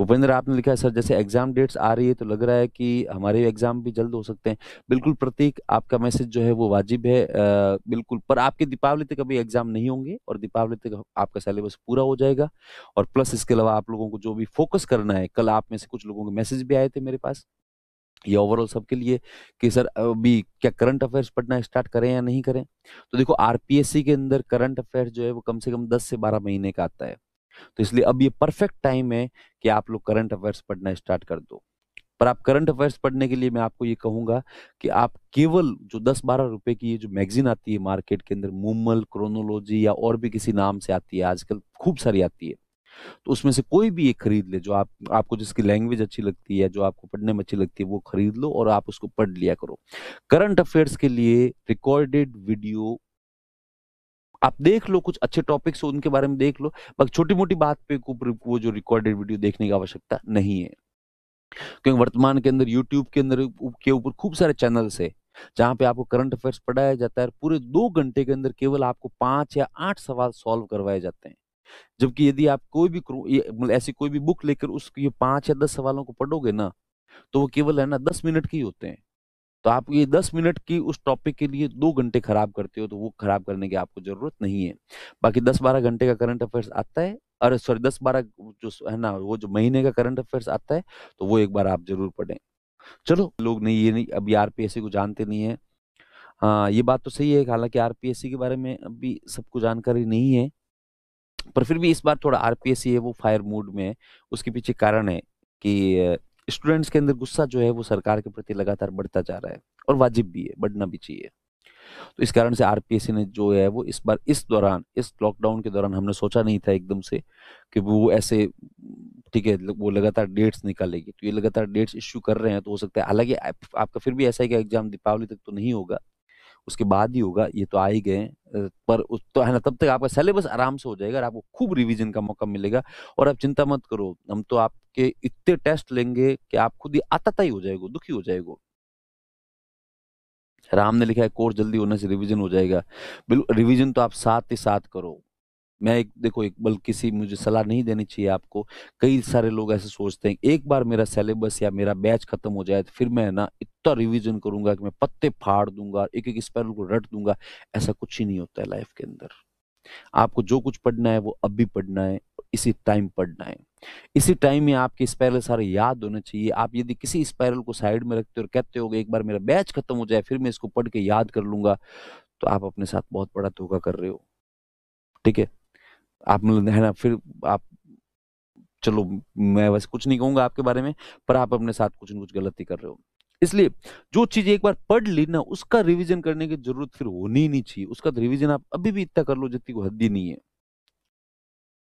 भूपेंद्र आपने लिखा है सर जैसे एग्जाम डेट्स आ रही है तो लग रहा है कि हमारे एग्जाम भी जल्द हो सकते हैं बिल्कुल प्रतीक आपका मैसेज जो है वो वाजिब है आ, बिल्कुल पर आपके दीपावली तक अभी एग्जाम नहीं होंगे और दीपावली तक आपका सिलेबस पूरा हो जाएगा और प्लस इसके अलावा आप लोगों को जो भी फोकस करना है कल आप में से कुछ लोगों के मैसेज भी आए थे मेरे पास ये ओवरऑल सबके लिए कि सर अभी क्या करंट अफेयर्स पढ़ना स्टार्ट करें या नहीं करें तो देखो आरपीएससी के अंदर करंट अफेयर्स जो है वो कम से कम 10 से 12 महीने का आता है तो इसलिए अब ये परफेक्ट टाइम है कि आप लोग करंट अफेयर्स पढ़ना स्टार्ट कर दो पर आप करंट अफेयर्स पढ़ने के लिए मैं आपको ये कहूंगा कि आप केवल जो 10-12 रुपए की ये जो मैगजीन आती है मार्केट के अंदर मूमल क्रोनोलॉजी या और भी किसी नाम से आती है आजकल खूब सारी आती है तो उसमें से कोई भी एक खरीद ले जो आप आपको जिसकी लैंग्वेज अच्छी लगती है जो आपको पढ़ने में अच्छी लगती है वो खरीद लो और आप उसको पढ़ लिया करो करंट अफेयर्स के लिए रिकॉर्डेड वीडियो आप देख लो कुछ अच्छे टॉपिक्स हो उनके बारे में देख लो बस छोटी मोटी बात पे वो जो रिकॉर्डेड वीडियो देखने की आवश्यकता नहीं है क्योंकि वर्तमान के अंदर यूट्यूब के अंदर के ऊपर खूब सारे चैनल्स है जहां पे आपको करंट अफेयर्स पढ़ाया जाता है पूरे दो घंटे के अंदर केवल आपको पांच या आठ सवाल सॉल्व करवाए जाते हैं जबकि यदि आप कोई भी मतलब ऐसी कोई भी बुक लेकर उसके पांच या दस सवालों को पढ़ोगे ना तो वो केवल है ना दस मिनट के ही होते हैं तो आप ये दस मिनट की उस टॉपिक के लिए दो घंटे खराब करते हो तो वो खराब करने की आपको जरूरत नहीं है बाकी दस बारह घंटे का करंट अफेयर्स आता है अरे सॉरी दस बारह जो है ना वो जो महीने का करंट अफेयर्स आता है तो वो एक बार आप जरूर पढ़ें चलो लोग नहीं ये नहीं अभी आर को जानते नहीं है हाँ ये बात तो सही है हालांकि आर के बारे में अभी सबको जानकारी नहीं है पर फिर भी इस बार थोड़ा आर है वो फायर मूड में है उसके पीछे कारण है कि स्टूडेंट्स के अंदर गुस्सा जो है वो सरकार के प्रति लगातार बढ़ता जा रहा है और वाजिब भी है बढ़ना भी चाहिए तो इस कारण से आर ने जो है वो इस बार इस दौरान इस लॉकडाउन के दौरान हमने सोचा नहीं था एकदम से कि वो ऐसे ठीक है वो लगातार डेट्स निकालेगी तो ये लगातार डेट्स इश्यू कर रहे हैं तो हो सकता है हालांकि आप, आपका फिर भी ऐसा है कि एग्जाम दीपावली तक तो नहीं होगा उसके बाद ही होगा ये तो आ ही गए पर उस तो है ना तब तक आपका सिलेबस आराम से हो जाएगा और आपको खूब रिवीजन का मौका मिलेगा और आप चिंता मत करो हम तो आपके इतने टेस्ट लेंगे कि आप खुद ही आता ही हो जाएगा दुखी हो जाएगा राम ने लिखा है कोर्स जल्दी होने से रिवीजन हो जाएगा बिल्कुल रिवीजन तो आप साथ ही साथ करो मैं एक देखो एक बल्कि किसी मुझे सलाह नहीं देनी चाहिए आपको कई सारे लोग ऐसे सोचते हैं एक बार मेरा सिलेबस या मेरा बैच खत्म हो जाए तो फिर मैं ना इतना रिवीजन करूंगा कि मैं पत्ते फाड़ दूंगा एक एक स्पैरल को रट दूंगा ऐसा कुछ ही नहीं होता है लाइफ के अंदर आपको जो कुछ पढ़ना है वो अब भी पढ़ना है इसी टाइम पढ़ना है इसी टाइम में आपके स्पायरल सारे याद होने चाहिए आप यदि किसी स्पायरल को साइड में रखते हो और कहते हो एक बार मेरा बैच खत्म हो जाए फिर मैं इसको पढ़ के याद कर लूंगा तो आप अपने साथ बहुत बड़ा धोखा कर रहे हो ठीक है आप मतलब है ना फिर आप चलो मैं वैसे कुछ नहीं कहूंगा आपके बारे में पर आप अपने साथ कुछ ना कुछ गलती कर रहे हो इसलिए जो चीज एक बार पढ़ ली ना उसका रिवीजन करने की जरूरत फिर होनी ही नहीं चाहिए उसका रिवीजन आप अभी भी इतना कर लो जितनी को हद्दी नहीं है